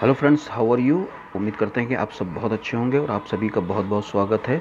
hello friends how are you उम्मीद करते हैं कि आप सब बहुत अच्छे होंगे और आप सभी का बहुत बहुत स्वागत है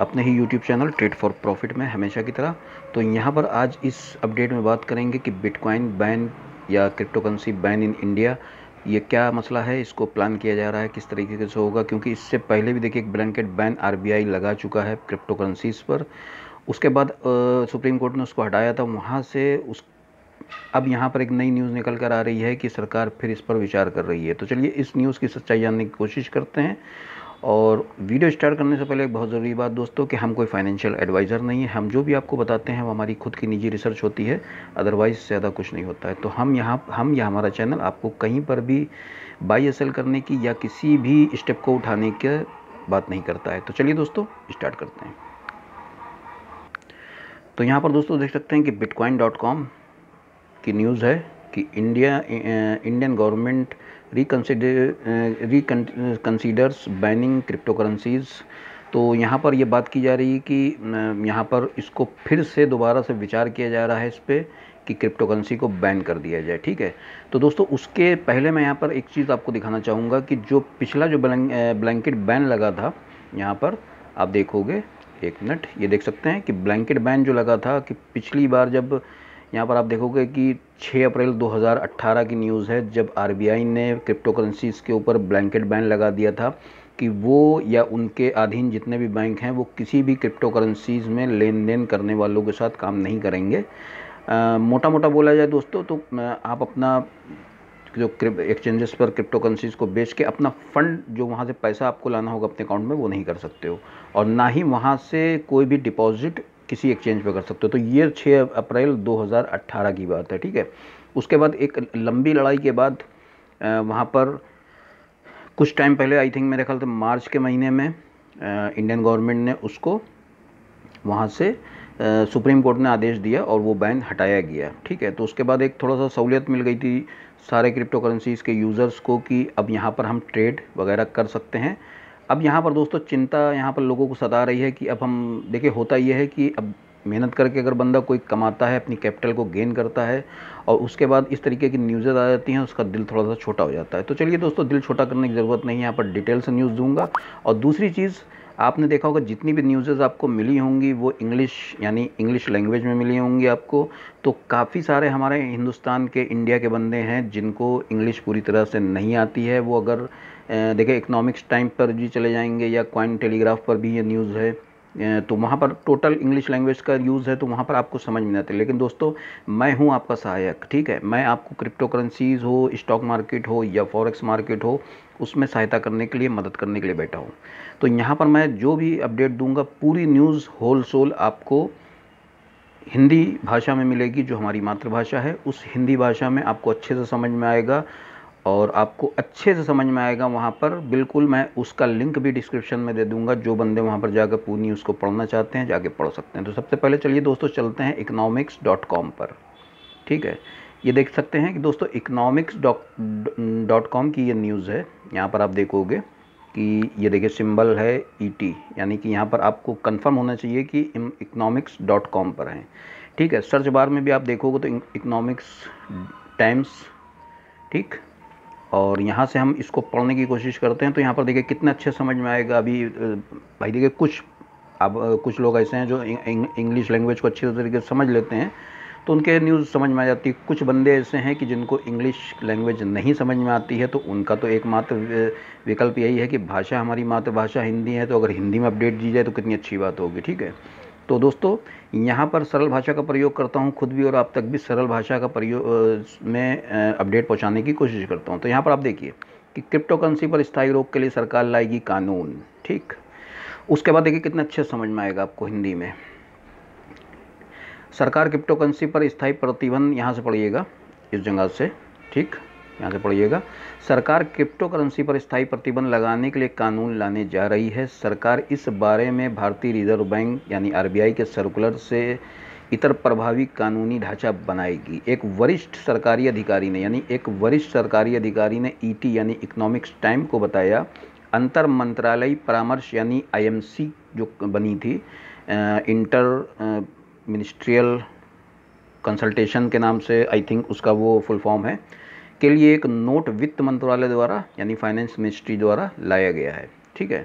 अपने ही YouTube channel trade for profit में हमेशा की तरह तो यहाँ पर आज इस अपडेट में बात करेंगे कि बिटकॉइन बैन या crypto currency ban in India ये क्या मसला है इसको प्लान किया जा रहा है किस तरीके से होगा क्योंकि इससे पहले भी देखिए एक ब्लैंकेट बैन आर लगा चुका है क्रिप्टो करेंसीज पर उसके बाद आ, सुप्रीम कोर्ट ने उसको हटाया था वहाँ से उस अब यहाँ पर एक नई न्यूज़ निकल कर आ रही है कि सरकार फिर इस पर विचार कर रही है तो चलिए इस न्यूज़ की सच्चाई जानने की कोशिश करते हैं और वीडियो स्टार्ट करने से पहले एक बहुत ज़रूरी बात दोस्तों कि हम कोई फाइनेंशियल एडवाइज़र नहीं है हम जो भी आपको बताते हैं वो हमारी खुद की निजी रिसर्च होती है अदरवाइज़ ज़्यादा कुछ नहीं होता है तो हम यहाँ हम या हमारा चैनल आपको कहीं पर भी बाई असल करने की या किसी भी स्टेप को उठाने की बात नहीं करता है तो चलिए दोस्तों स्टार्ट करते हैं तो यहाँ पर दोस्तों देख सकते हैं कि बिटकॉइन डॉट कॉम की न्यूज़ है कि India Indian government reconsider reconsiders banning crypto currencies तो यहाँ पर यह बात की जा रही है कि uh, यहाँ पर इसको फिर से दोबारा से विचार किया जा रहा है इस पर कि क्रिप्टो करेंसी को बैन कर दिया जाए ठीक है तो दोस्तों उसके पहले मैं यहाँ पर एक चीज़ आपको दिखाना चाहूँगा कि जो पिछला जो ब्लैंकेट बैन uh, लगा था यहाँ पर आप देखोगे एक मिनट ये देख सकते हैं कि ब्लैंकेट बैन जो लगा था कि पिछली बार जब यहाँ पर आप देखोगे कि 6 अप्रैल 2018 की न्यूज़ है जब आरबीआई ने क्रिप्टो करेंसीज के ऊपर ब्लैंकेट बैन लगा दिया था कि वो या उनके अधीन जितने भी बैंक हैं वो किसी भी क्रिप्टो करेंसीज में लेन देन करने वालों के साथ काम नहीं करेंगे आ, मोटा मोटा बोला जाए दोस्तों तो आप अपना जो एक्सचेंजेस पर क्रिप्टो करेंसीज को बेच के अपना फ़ंड जो वहाँ से पैसा आपको लाना होगा अपने अकाउंट में वो नहीं कर सकते हो और ना ही वहाँ से कोई भी डिपॉजिट किसी एक्सचेंज पे कर सकते हो तो ये 6 अप्रैल 2018 की बात है ठीक है उसके बाद एक लंबी लड़ाई के बाद वहाँ पर कुछ टाइम पहले आई थिंक मेरे ख्याल से मार्च के महीने में इंडियन गवर्नमेंट ने उसको वहाँ से सुप्रीम कोर्ट ने आदेश दिया और वो बैन हटाया गया ठीक है तो उसके बाद एक थोड़ा सा सहूलियत मिल गई थी सारे क्रिप्टो करेंसीज़ के यूज़र्स को कि अब यहाँ पर हम ट्रेड वगैरह कर सकते हैं अब यहाँ पर दोस्तों चिंता यहाँ पर लोगों को सता रही है कि अब हम देखिए होता ये है कि अब मेहनत करके अगर बंदा कोई कमाता है अपनी कैपिटल को गेन करता है और उसके बाद इस तरीके की न्यूज़ेज़ आ जाती हैं उसका दिल थोड़ा सा छोटा हो जाता है तो चलिए दोस्तों दिल छोटा करने की ज़रूरत नहीं है यहाँ पर डिटेल से न्यूज़ दूंगा और दूसरी चीज़ आपने देखा होगा जितनी भी न्यूज़ेज़ आपको मिली होंगी वो इंग्लिश यानी इंग्लिश लैंग्वेज में मिली होंगी आपको तो काफ़ी सारे हमारे हिंदुस्तान के इंडिया के बंदे हैं जिनको इंग्लिश पूरी तरह से नहीं आती है वो अगर देखिए इकनॉमिक्स टाइम पर भी चले जाएंगे या क्वाइन टेलीग्राफ पर भी ये न्यूज़ है तो वहाँ पर टोटल इंग्लिश लैंग्वेज का यूज़ है तो वहाँ पर आपको समझ में आते लेकिन दोस्तों मैं हूँ आपका सहायक ठीक है मैं आपको क्रिप्टो करेंसीज हो स्टॉक मार्केट हो या फॉरेक्स मार्केट हो उसमें सहायता करने के लिए मदद करने के लिए बैठा हूँ तो यहाँ पर मैं जो भी अपडेट दूंगा पूरी न्यूज़ होल सोल आपको हिंदी भाषा में मिलेगी जो हमारी मातृभाषा है उस हिंदी भाषा में आपको अच्छे से समझ में आएगा और आपको अच्छे से समझ में आएगा वहाँ पर बिल्कुल मैं उसका लिंक भी डिस्क्रिप्शन में दे दूंगा जो बंदे वहाँ पर जाकर पूनी उसको पढ़ना चाहते हैं जाके पढ़ सकते हैं तो सबसे पहले चलिए दोस्तों चलते हैं इकनॉमिक्स डॉट कॉम पर ठीक है ये देख सकते हैं कि दोस्तों इकनॉमिक्स डॉट कॉम की ये न्यूज़ है यहाँ पर आप देखोगे कि ये देखिए सिंबल है ई e यानी कि यहाँ पर आपको कंफर्म होना चाहिए कि इकनॉमिक्स डॉट कॉम पर हैं ठीक है सर्च बार में भी आप देखोगे तो इकनॉमिक्स टाइम्स ठीक और यहाँ से हम इसको पढ़ने की कोशिश करते हैं तो यहाँ पर देखिए कितने अच्छे समझ में आएगा अभी भाई देखिए कुछ अब कुछ लोग ऐसे हैं जो इंग्लिश लैंग्वेज को अच्छे तरीके से समझ लेते हैं तो उनके न्यूज़ समझ में आ जाती है कुछ बंदे ऐसे हैं कि जिनको इंग्लिश लैंग्वेज नहीं समझ में आती है तो उनका तो एकमात्र विकल्प यही है कि भाषा हमारी मातृभाषा हिंदी है तो अगर हिंदी में अपडेट दी जाए तो कितनी अच्छी बात होगी ठीक है तो दोस्तों यहाँ पर सरल भाषा का प्रयोग करता हूँ खुद भी और आप तक भी सरल भाषा का प्रयोग में अपडेट पहुँचाने की कोशिश करता हूँ तो यहाँ पर आप देखिए कि क्रिप्टो करेंसी पर स्थायी रोक के लिए सरकार लाएगी कानून ठीक उसके बाद देखिए कितना अच्छे समझ में आएगा आपको हिंदी में सरकार क्रिप्टो करेंसी पर स्थायी प्रतिबंध यहाँ से पढ़िएगा इस जगह से ठीक यहाँ से पढ़िएगा सरकार क्रिप्टो करेंसी पर स्थायी प्रतिबंध लगाने के लिए कानून लाने जा रही है सरकार इस बारे में भारतीय रिजर्व बैंक यानी आरबीआई के सर्कुलर से इतर प्रभावी कानूनी ढांचा बनाएगी एक वरिष्ठ सरकारी अधिकारी ने यानी एक वरिष्ठ सरकारी अधिकारी ने ई e यानी इकोनॉमिक्स टाइम को बताया अंतर मंत्रालय परामर्श यानी आईएमसी जो बनी थी इंटर मिनिस्ट्रियल कंसल्टेशन के नाम से आई थिंक उसका वो फुल फॉर्म है इसके लिए एक नोट वित्त मंत्रालय द्वारा यानी फाइनेंस मिनिस्ट्री द्वारा लाया गया है ठीक है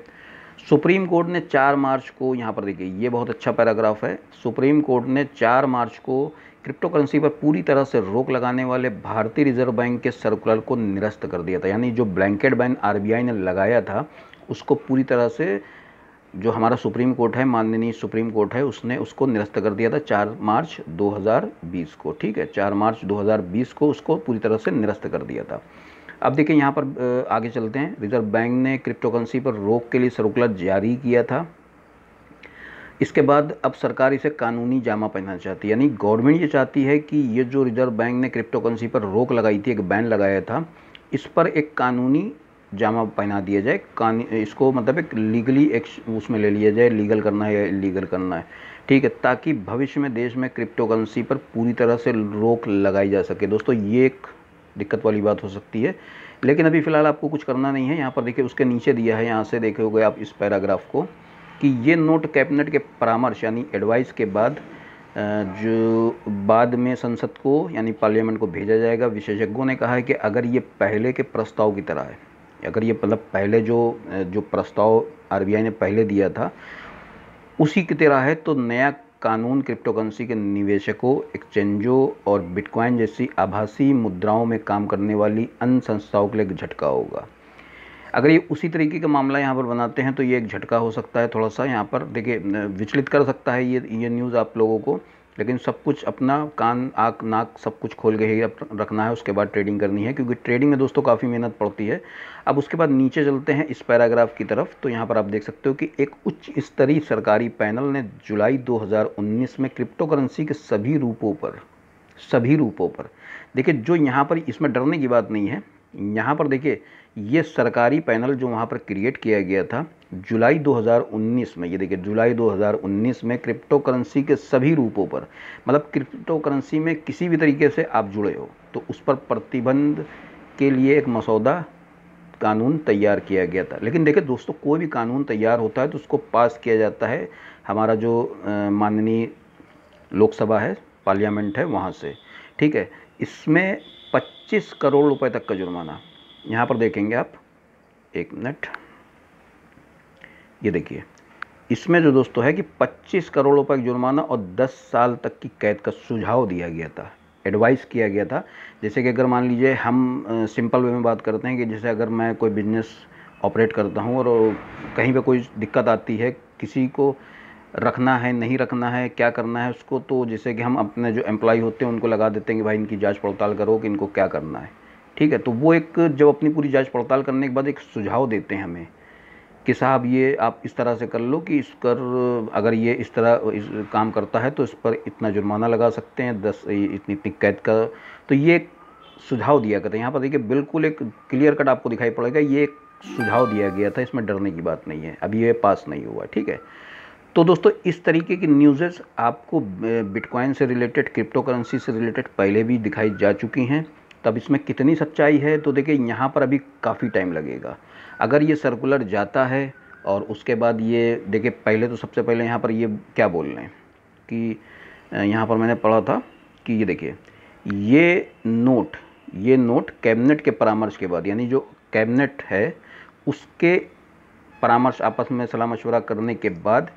सुप्रीम कोर्ट ने 4 मार्च को यहाँ पर देखिए ये बहुत अच्छा पैराग्राफ है सुप्रीम कोर्ट ने 4 मार्च को क्रिप्टो करेंसी पर पूरी तरह से रोक लगाने वाले भारतीय रिजर्व बैंक के सर्कुलर को निरस्त कर दिया था यानी जो ब्लैंकेट बैन आरबीआई ने लगाया था उसको पूरी तरह से जो हमारा सुप्रीम कोर्ट है माननीय सुप्रीम कोर्ट है उसने उसको निरस्त कर दिया था चार मार्च 2020 को ठीक है चार मार्च 2020 को उसको पूरी तरह से निरस्त कर दिया था अब देखिए यहाँ पर आगे चलते हैं रिजर्व बैंक ने क्रिप्टो करेंसी पर रोक के लिए सर्कुलर जारी किया था इसके बाद अब सरकार इसे कानूनी जामा पहनना चाहती है यानी गवर्नमेंट ये चाहती है कि ये जो रिजर्व बैंक ने क्रिप्टो करेंसी पर रोक लगाई थी एक बैन लगाया था इस पर एक कानूनी जामा पहना दिया जाए कान इसको मतलब एक लीगली एक उसमें ले लिया जाए लीगल करना है या इलीगल करना है ठीक है ताकि भविष्य में देश में क्रिप्टो करेंसी पर पूरी तरह से रोक लगाई जा सके दोस्तों ये एक दिक्कत वाली बात हो सकती है लेकिन अभी फ़िलहाल आपको कुछ करना नहीं है यहाँ पर देखिए उसके नीचे दिया है यहाँ से देखोगे आप इस पैराग्राफ को कि ये नोट कैबिनेट के परामर्श यानी एडवाइस के बाद जो बाद में संसद को यानी पार्लियामेंट को भेजा जाएगा विशेषज्ञों ने कहा है कि अगर ये पहले के प्रस्ताव की तरह है अगर ये मतलब पहले जो जो प्रस्ताव आरबीआई ने पहले दिया था उसी की तरह है तो नया कानून क्रिप्टोकरेंसी के निवेशकों एक्सचेंजों और बिटकॉइन जैसी आभासी मुद्राओं में काम करने वाली अन्य संस्थाओं के लिए एक झटका होगा अगर ये उसी तरीके का मामला यहाँ पर बनाते हैं तो ये एक झटका हो सकता है थोड़ा सा यहाँ पर देखिए विचलित कर सकता है ये ये न्यूज़ आप लोगों को लेकिन सब कुछ अपना कान आँख नाक सब कुछ खोल के ही रखना है उसके बाद ट्रेडिंग करनी है क्योंकि ट्रेडिंग में दोस्तों काफ़ी मेहनत पड़ती है अब उसके बाद नीचे चलते हैं इस पैराग्राफ की तरफ तो यहाँ पर आप देख सकते हो कि एक उच्च स्तरीय सरकारी पैनल ने जुलाई 2019 में क्रिप्टो करेंसी के सभी रूपों पर सभी रूपों पर देखिए जो यहाँ पर इसमें डरने की बात नहीं है यहाँ पर देखिए ये सरकारी पैनल जो वहाँ पर क्रिएट किया गया था जुलाई 2019 में ये देखिए जुलाई 2019 में क्रिप्टो करेंसी के सभी रूपों पर मतलब क्रिप्टो करेंसी में किसी भी तरीके से आप जुड़े हो तो उस पर प्रतिबंध के लिए एक मसौदा कानून तैयार किया गया था लेकिन देखिए दोस्तों कोई भी कानून तैयार होता है तो उसको पास किया जाता है हमारा जो माननीय लोकसभा है पार्लियामेंट है वहाँ से ठीक है इसमें 25 करोड़ रुपए तक का जुर्माना यहाँ पर देखेंगे आप एक मिनट ये देखिए इसमें जो दोस्तों है कि 25 करोड़ रुपए का जुर्माना और 10 साल तक की कैद का सुझाव दिया गया था एडवाइस किया गया था जैसे कि अगर मान लीजिए हम सिंपल वे में बात करते हैं कि जैसे अगर मैं कोई बिजनेस ऑपरेट करता हूँ और कहीं पे कोई दिक्कत आती है किसी को रखना है नहीं रखना है क्या करना है उसको तो जैसे कि हम अपने जो एम्प्लॉय होते हैं उनको लगा देते हैं कि भाई इनकी जांच पड़ताल करो कि इनको क्या करना है ठीक है तो वो एक जब अपनी पूरी जांच पड़ताल करने के बाद एक सुझाव देते हैं हमें कि साहब ये आप इस तरह से कर लो कि इस कर अगर ये इस तरह इस काम करता है तो इस पर इतना जुर्माना लगा सकते हैं दस इतनी इतनी कैद का तो ये एक सुझाव दिया करते हैं यहाँ पर देखिए बिल्कुल एक क्लियर कट आपको दिखाई पड़ेगा ये एक सुझाव दिया गया था इसमें डरने की बात नहीं है अभी ये पास नहीं हुआ ठीक है तो दोस्तों इस तरीके की न्यूज़ेस आपको बिटकॉइन से रिलेटेड क्रिप्टो करेंसी से रिलेटेड पहले भी दिखाई जा चुकी हैं तब इसमें कितनी सच्चाई है तो देखिए यहाँ पर अभी काफ़ी टाइम लगेगा अगर ये सर्कुलर जाता है और उसके बाद ये देखिए पहले तो सबसे पहले यहाँ पर ये क्या बोल रहे हैं कि यहाँ पर मैंने पढ़ा था कि ये देखिए ये नोट ये नोट कैबिनेट के परामर्श के बाद यानी जो कैबिनेट है उसके परामर्श आपस में सलाह मशवरा करने के बाद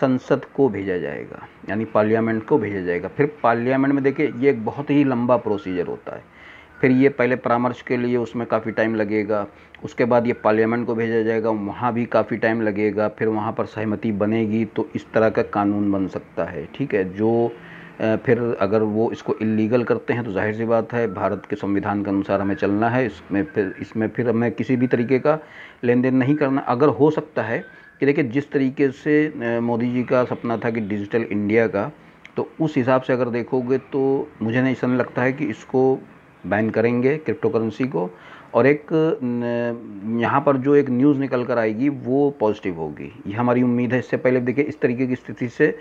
संसद को भेजा जाएगा यानी पार्लियामेंट को भेजा जाएगा फिर पार्लियामेंट में देखिए ये एक बहुत ही लंबा प्रोसीजर होता है फिर ये पहले परामर्श के लिए उसमें काफ़ी टाइम लगेगा उसके बाद ये पार्लियामेंट को भेजा जाएगा वहाँ भी काफ़ी टाइम लगेगा फिर वहाँ पर सहमति बनेगी तो इस तरह का कानून बन सकता है ठीक है जो फिर अगर वो इसको इलीगल करते हैं तो जाहिर सी बात है भारत के संविधान के अनुसार हमें चलना है इसमें फिर इसमें फिर हमें किसी भी तरीके का लेन देन नहीं करना अगर हो सकता है कि देखिए जिस तरीके से मोदी जी का सपना था कि डिजिटल इंडिया का तो उस हिसाब से अगर देखोगे तो मुझे नहीं सन लगता है कि इसको बैन करेंगे क्रिप्टो करेंसी को और एक यहाँ पर जो एक न्यूज़ निकल कर आएगी वो पॉजिटिव होगी ये हमारी उम्मीद है इससे पहले देखिए इस तरीके की स्थिति से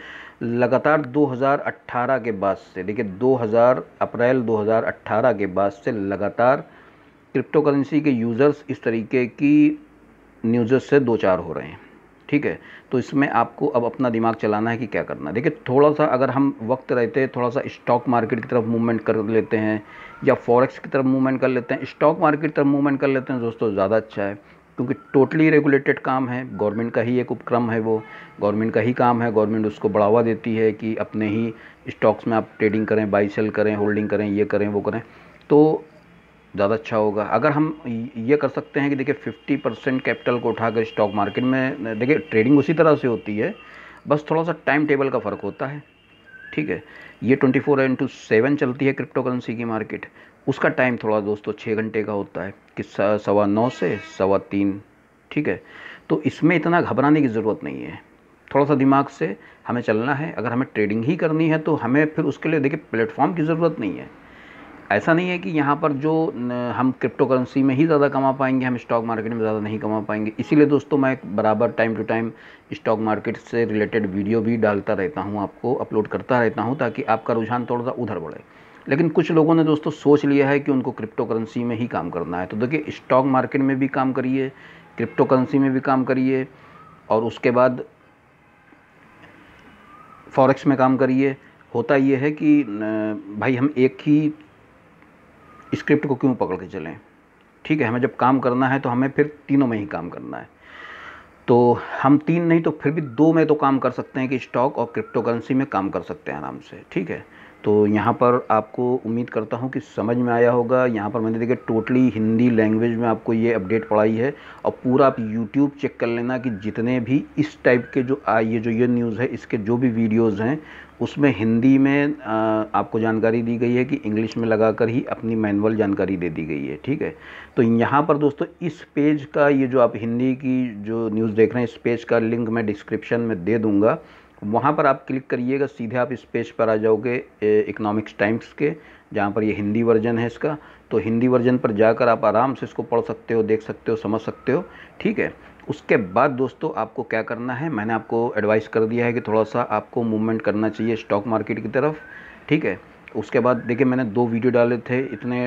लगातार 2018 के बाद से देखिए 2000 अप्रैल 2018 के बाद से लगातार क्रिप्टो करेंसी के यूज़र्स इस तरीके की न्यूज़ से दो चार हो रहे हैं ठीक है तो इसमें आपको अब अपना दिमाग चलाना है कि क्या करना है देखिए थोड़ा सा अगर हम वक्त रहते थोड़ा सा स्टॉक मार्केट की तरफ मूवमेंट कर लेते हैं या फॉरेक्स की तरफ मूवमेंट कर लेते हैं स्टॉक मार्केट की तरफ मूवमेंट कर लेते हैं दोस्तों ज़्यादा अच्छा है क्योंकि टोटली रेगुलेटेड काम है गवर्नमेंट का ही एक उपक्रम है वो गवर्नमेंट का ही काम है गवर्नमेंट उसको बढ़ावा देती है कि अपने ही स्टॉक्स में आप ट्रेडिंग करें बाई सेल करें होल्डिंग करें ये करें वो करें तो ज़्यादा अच्छा होगा अगर हम ये कर सकते हैं कि देखिए 50 परसेंट कैपिटल को उठाकर स्टॉक मार्केट में देखिए ट्रेडिंग उसी तरह से होती है बस थोड़ा सा टाइम टेबल का फ़र्क होता है ठीक है ये 24 फोर इंटू सेवन चलती है क्रिप्टो करेंसी की मार्केट उसका टाइम थोड़ा दोस्तों छः घंटे का होता है कि सवा नौ से सवा तीन ठीक है तो इसमें इतना घबराने की ज़रूरत नहीं है थोड़ा सा दिमाग से हमें चलना है अगर हमें ट्रेडिंग ही करनी है तो हमें फिर उसके लिए देखिए प्लेटफॉर्म की ज़रूरत नहीं है ऐसा नहीं है कि यहाँ पर जो हम क्रिप्टो करेंसी में ही ज़्यादा कमा पाएंगे हम स्टॉक मार्केट में ज़्यादा नहीं कमा पाएंगे इसीलिए दोस्तों मैं बराबर time to time stock market से रिलेटेड वीडियो भी डालता रहता हूँ आपको अपलोड करता रहता हूँ ताकि आपका रुझान थोड़ा सा उधर बढ़े लेकिन कुछ लोगों ने दोस्तों सोच लिया है कि उनको क्रिप्टो करेंसी में ही काम करना है तो देखिए स्टॉक मार्केट में भी काम करिए क्रिप्टो करेंसी में भी काम करिए और उसके बाद फॉरेक्स में काम करिए होता ये है कि भाई हम एक ही स्क्रिप्ट को क्यों पकड़ के चलें ठीक है हमें जब काम करना है तो हमें फिर तीनों में ही काम करना है तो हम तीन नहीं तो फिर भी दो में तो काम कर सकते हैं कि स्टॉक और क्रिप्टो करेंसी में काम कर सकते हैं आराम से ठीक है तो यहाँ पर आपको उम्मीद करता हूँ कि समझ में आया होगा यहाँ पर मैंने देखिए टोटली हिंदी लैंग्वेज में आपको ये अपडेट पढ़ाई है और पूरा आप यूट्यूब चेक कर लेना कि जितने भी इस टाइप के जो आ ये जो ये न्यूज़ है इसके जो भी वीडियोज़ हैं उसमें हिंदी में आ, आपको जानकारी दी गई है कि इंग्लिश में लगाकर ही अपनी मैनुअल जानकारी दे दी गई है ठीक है तो यहाँ पर दोस्तों इस पेज का ये जो आप हिंदी की जो न्यूज़ देख रहे हैं इस पेज का लिंक मैं डिस्क्रिप्शन में दे दूँगा वहाँ पर आप क्लिक करिएगा सीधे आप इस पेज पर आ जाओगे इकोनॉमिक्स टाइम्स के जहाँ पर ये हिंदी वर्जन है इसका तो हिंदी वर्जन पर जाकर आप आराम से इसको पढ़ सकते हो देख सकते हो समझ सकते हो ठीक है उसके बाद दोस्तों आपको क्या करना है मैंने आपको एडवाइस कर दिया है कि थोड़ा सा आपको मूवमेंट करना चाहिए स्टॉक मार्केट की तरफ ठीक है उसके बाद देखिए मैंने दो वीडियो डाले थे इतने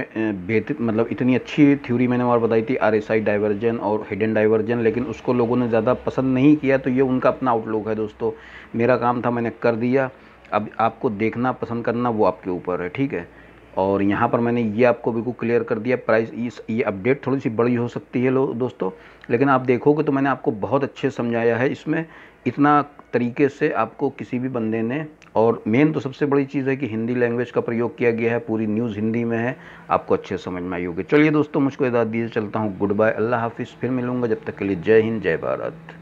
बेहतर मतलब इतनी अच्छी थ्योरी मैंने और बताई थी आर डाइवर्जन और हिडन डाइवर्जन लेकिन उसको लोगों ने ज़्यादा पसंद नहीं किया तो ये उनका अपना आउटलुक है दोस्तों मेरा काम था मैंने कर दिया अब आपको देखना पसंद करना वो आपके ऊपर है ठीक है और यहाँ पर मैंने ये आपको बिल्कुल क्लियर कर दिया प्राइस इस ये अपडेट थोड़ी सी बड़ी हो सकती है लो दोस्तों लेकिन आप देखोगे तो मैंने आपको बहुत अच्छे समझाया है इसमें इतना तरीके से आपको किसी भी बंदे ने और मेन तो सबसे बड़ी चीज़ है कि हिंदी लैंग्वेज का प्रयोग किया गया है पूरी न्यूज़ हिंदी में है आपको अच्छे समझ में आई होगी चलिए दोस्तों मुझको इजाज़त दीजिए चलता हूँ गुड बाय अल्लाह हाफिज़ फिर मिलूँगा जब तक के लिए जय हिंद जय भारत